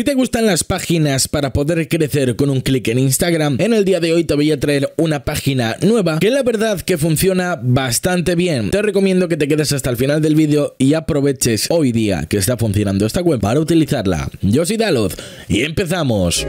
Si te gustan las páginas para poder crecer con un clic en Instagram, en el día de hoy te voy a traer una página nueva que la verdad que funciona bastante bien. Te recomiendo que te quedes hasta el final del vídeo y aproveches hoy día que está funcionando esta web para utilizarla. Yo soy Daloz y empezamos.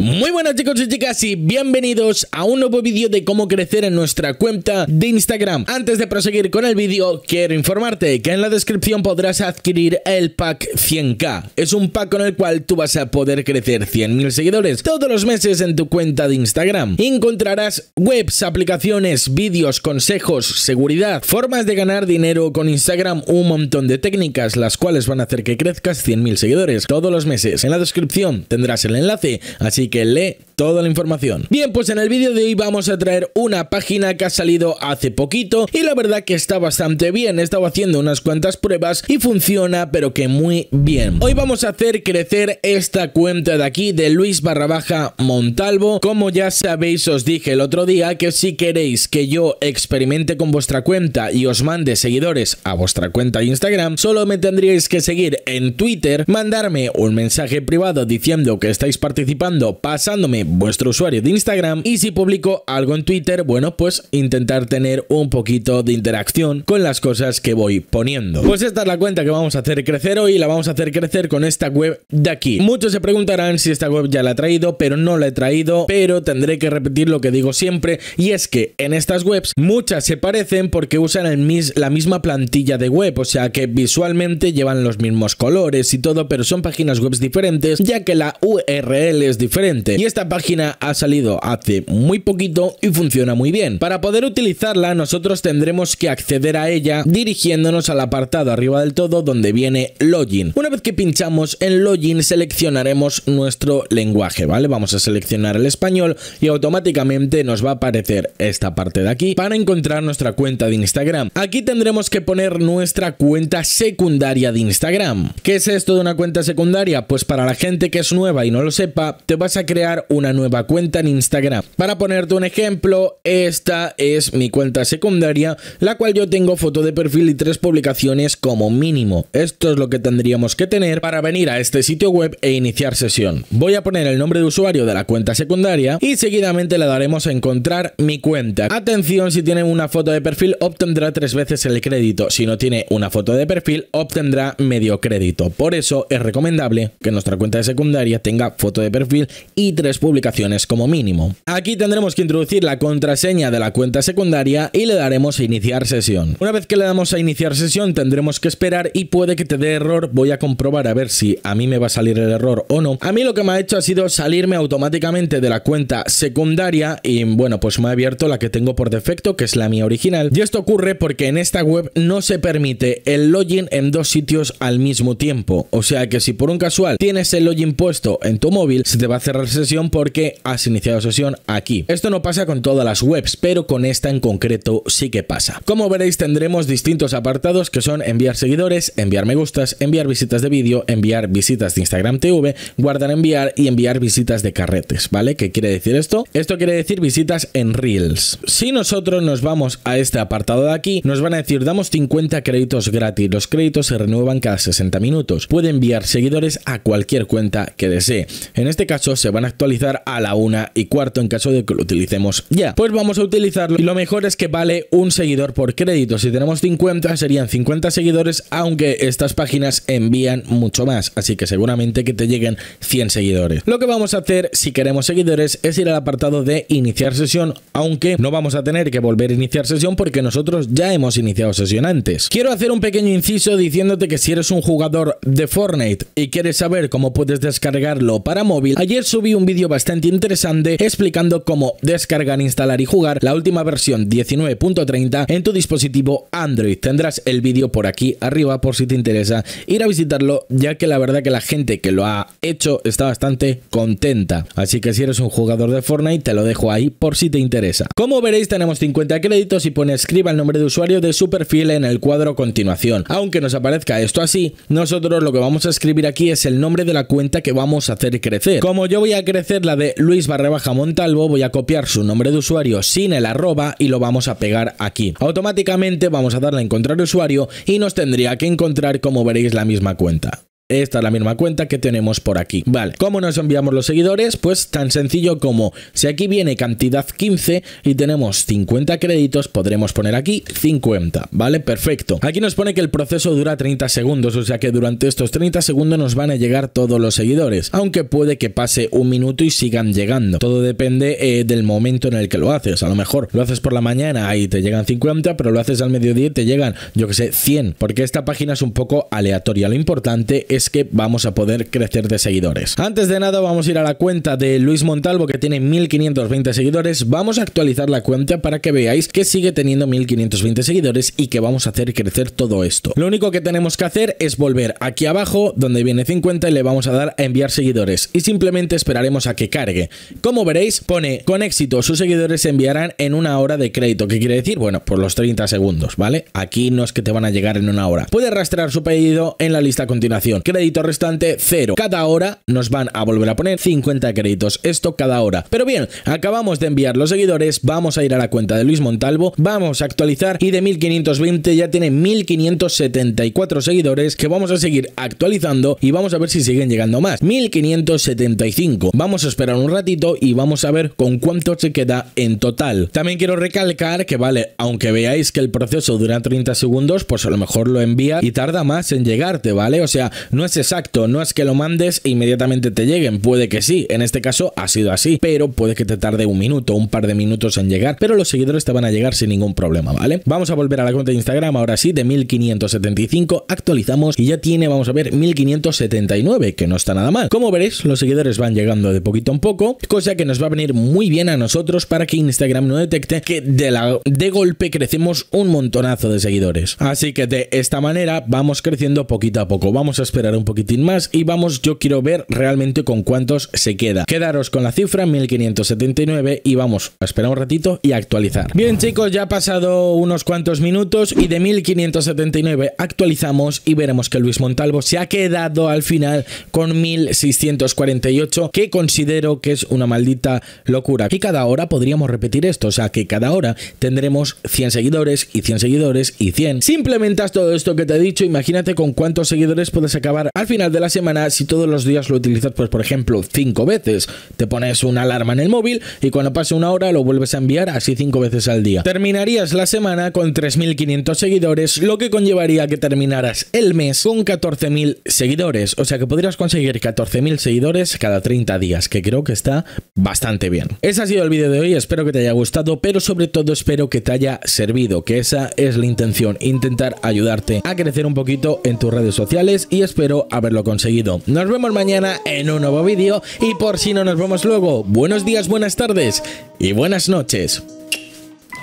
Muy buenas chicos y chicas y bienvenidos a un nuevo vídeo de cómo crecer en nuestra cuenta de Instagram. Antes de proseguir con el vídeo, quiero informarte que en la descripción podrás adquirir el pack 100k. Es un pack con el cual tú vas a poder crecer 100.000 seguidores todos los meses en tu cuenta de Instagram. Encontrarás webs, aplicaciones, vídeos, consejos, seguridad, formas de ganar dinero con Instagram, un montón de técnicas, las cuales van a hacer que crezcas 100.000 seguidores todos los meses. En la descripción tendrás el enlace, así que que lee toda la información. Bien, pues en el vídeo de hoy vamos a traer una página que ha salido hace poquito y la verdad que está bastante bien. He estado haciendo unas cuantas pruebas y funciona, pero que muy bien. Hoy vamos a hacer crecer esta cuenta de aquí de Luis barra baja Montalvo. Como ya sabéis, os dije el otro día que si queréis que yo experimente con vuestra cuenta y os mande seguidores a vuestra cuenta de Instagram, solo me tendríais que seguir en Twitter, mandarme un mensaje privado diciendo que estáis participando, pasándome vuestro usuario de Instagram y si publico algo en Twitter, bueno, pues intentar tener un poquito de interacción con las cosas que voy poniendo. Pues esta es la cuenta que vamos a hacer crecer hoy la vamos a hacer crecer con esta web de aquí. Muchos se preguntarán si esta web ya la he traído, pero no la he traído, pero tendré que repetir lo que digo siempre y es que en estas webs muchas se parecen porque usan el mis, la misma plantilla de web, o sea que visualmente llevan los mismos colores y todo, pero son páginas web diferentes ya que la URL es diferente. Y esta página ha salido hace muy poquito y funciona muy bien. Para poder utilizarla nosotros tendremos que acceder a ella dirigiéndonos al apartado arriba del todo donde viene Login. Una vez que pinchamos en Login seleccionaremos nuestro lenguaje, ¿vale? Vamos a seleccionar el español y automáticamente nos va a aparecer esta parte de aquí para encontrar nuestra cuenta de Instagram. Aquí tendremos que poner nuestra cuenta secundaria de Instagram. ¿Qué es esto de una cuenta secundaria? Pues para la gente que es nueva y no lo sepa, te vas a crear una nueva cuenta en Instagram. Para ponerte un ejemplo, esta es mi cuenta secundaria, la cual yo tengo foto de perfil y tres publicaciones como mínimo. Esto es lo que tendríamos que tener para venir a este sitio web e iniciar sesión. Voy a poner el nombre de usuario de la cuenta secundaria y seguidamente le daremos a encontrar mi cuenta. Atención, si tiene una foto de perfil obtendrá tres veces el crédito. Si no tiene una foto de perfil obtendrá medio crédito. Por eso es recomendable que nuestra cuenta de secundaria tenga foto de perfil y tres publicaciones publicaciones como mínimo. Aquí tendremos que introducir la contraseña de la cuenta secundaria y le daremos a iniciar sesión. Una vez que le damos a iniciar sesión tendremos que esperar y puede que te dé error, voy a comprobar a ver si a mí me va a salir el error o no. A mí lo que me ha hecho ha sido salirme automáticamente de la cuenta secundaria y bueno pues me ha abierto la que tengo por defecto que es la mía original y esto ocurre porque en esta web no se permite el login en dos sitios al mismo tiempo. O sea que si por un casual tienes el login puesto en tu móvil se te va a cerrar sesión por porque has iniciado sesión aquí. Esto no pasa con todas las webs, pero con esta en concreto sí que pasa. Como veréis tendremos distintos apartados que son enviar seguidores, enviar me gustas, enviar visitas de vídeo, enviar visitas de Instagram TV, guardar enviar y enviar visitas de carretes, ¿vale? ¿Qué quiere decir esto? Esto quiere decir visitas en Reels. Si nosotros nos vamos a este apartado de aquí, nos van a decir damos 50 créditos gratis. Los créditos se renuevan cada 60 minutos. Puede enviar seguidores a cualquier cuenta que desee. En este caso se van a actualizar a la una y cuarto en caso de que lo utilicemos ya. Pues vamos a utilizarlo y lo mejor es que vale un seguidor por crédito. Si tenemos 50 serían 50 seguidores, aunque estas páginas envían mucho más, así que seguramente que te lleguen 100 seguidores. Lo que vamos a hacer si queremos seguidores es ir al apartado de iniciar sesión, aunque no vamos a tener que volver a iniciar sesión porque nosotros ya hemos iniciado sesión antes. Quiero hacer un pequeño inciso diciéndote que si eres un jugador de Fortnite y quieres saber cómo puedes descargarlo para móvil, ayer subí un vídeo bastante interesante explicando cómo descargar, instalar y jugar la última versión 19.30 en tu dispositivo Android. Tendrás el vídeo por aquí arriba por si te interesa ir a visitarlo ya que la verdad que la gente que lo ha hecho está bastante contenta. Así que si eres un jugador de Fortnite te lo dejo ahí por si te interesa. Como veréis tenemos 50 créditos y pone escriba el nombre de usuario de su perfil en el cuadro continuación. Aunque nos aparezca esto así, nosotros lo que vamos a escribir aquí es el nombre de la cuenta que vamos a hacer crecer. Como yo voy a crecer la de Luis barra baja Montalvo, voy a copiar su nombre de usuario sin el arroba y lo vamos a pegar aquí. Automáticamente vamos a darle a encontrar usuario y nos tendría que encontrar como veréis la misma cuenta. Esta es la misma cuenta que tenemos por aquí. Vale, ¿cómo nos enviamos los seguidores? Pues tan sencillo como si aquí viene cantidad 15 y tenemos 50 créditos, podremos poner aquí 50, ¿vale? Perfecto. Aquí nos pone que el proceso dura 30 segundos, o sea que durante estos 30 segundos nos van a llegar todos los seguidores, aunque puede que pase un minuto y sigan llegando. Todo depende eh, del momento en el que lo haces. A lo mejor lo haces por la mañana y te llegan 50, pero lo haces al mediodía y te llegan, yo que sé, 100, porque esta página es un poco aleatoria. Lo importante es es que vamos a poder crecer de seguidores. Antes de nada vamos a ir a la cuenta de Luis Montalvo que tiene 1520 seguidores, vamos a actualizar la cuenta para que veáis que sigue teniendo 1520 seguidores y que vamos a hacer crecer todo esto. Lo único que tenemos que hacer es volver aquí abajo donde viene 50 y le vamos a dar a enviar seguidores y simplemente esperaremos a que cargue. Como veréis pone con éxito sus seguidores se enviarán en una hora de crédito. ¿Qué quiere decir? Bueno, por los 30 segundos, ¿vale? Aquí no es que te van a llegar en una hora. Puede arrastrar su pedido en la lista a continuación crédito restante 0. Cada hora nos van a volver a poner 50 créditos, esto cada hora. Pero bien, acabamos de enviar los seguidores, vamos a ir a la cuenta de Luis Montalvo, vamos a actualizar y de 1520 ya tiene 1574 seguidores que vamos a seguir actualizando y vamos a ver si siguen llegando más. 1575. Vamos a esperar un ratito y vamos a ver con cuánto se queda en total. También quiero recalcar que vale, aunque veáis que el proceso dura 30 segundos, pues a lo mejor lo envía y tarda más en llegarte, ¿vale? O sea, no no es exacto, no es que lo mandes e inmediatamente te lleguen, puede que sí, en este caso ha sido así, pero puede que te tarde un minuto, un par de minutos en llegar, pero los seguidores te van a llegar sin ningún problema, ¿vale? Vamos a volver a la cuenta de Instagram, ahora sí, de 1575, actualizamos y ya tiene, vamos a ver, 1579, que no está nada mal. Como veréis, los seguidores van llegando de poquito en poco, cosa que nos va a venir muy bien a nosotros para que Instagram no detecte que de, de golpe crecemos un montonazo de seguidores. Así que de esta manera vamos creciendo poquito a poco, vamos a esperar un poquitín más y vamos, yo quiero ver realmente con cuántos se queda. Quedaros con la cifra 1579 y vamos, a esperar un ratito y actualizar. Bien chicos, ya ha pasado unos cuantos minutos y de 1579 actualizamos y veremos que Luis Montalvo se ha quedado al final con 1648 que considero que es una maldita locura. Y cada hora podríamos repetir esto, o sea que cada hora tendremos 100 seguidores y 100 seguidores y 100. Si implementas todo esto que te he dicho, imagínate con cuántos seguidores puedes sacar al final de la semana si todos los días lo utilizas, pues por ejemplo, cinco veces. Te pones una alarma en el móvil y cuando pase una hora lo vuelves a enviar así cinco veces al día. Terminarías la semana con 3.500 seguidores, lo que conllevaría que terminaras el mes con 14.000 seguidores. O sea que podrías conseguir 14.000 seguidores cada 30 días, que creo que está bastante bien. Ese ha sido el vídeo de hoy, espero que te haya gustado, pero sobre todo espero que te haya servido, que esa es la intención, intentar ayudarte a crecer un poquito en tus redes sociales y espero espero haberlo conseguido. Nos vemos mañana en un nuevo vídeo y por si no nos vemos luego, buenos días, buenas tardes y buenas noches.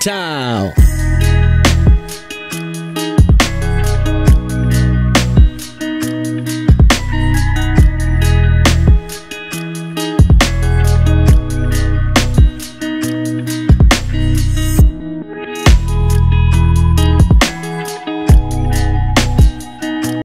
¡Chao!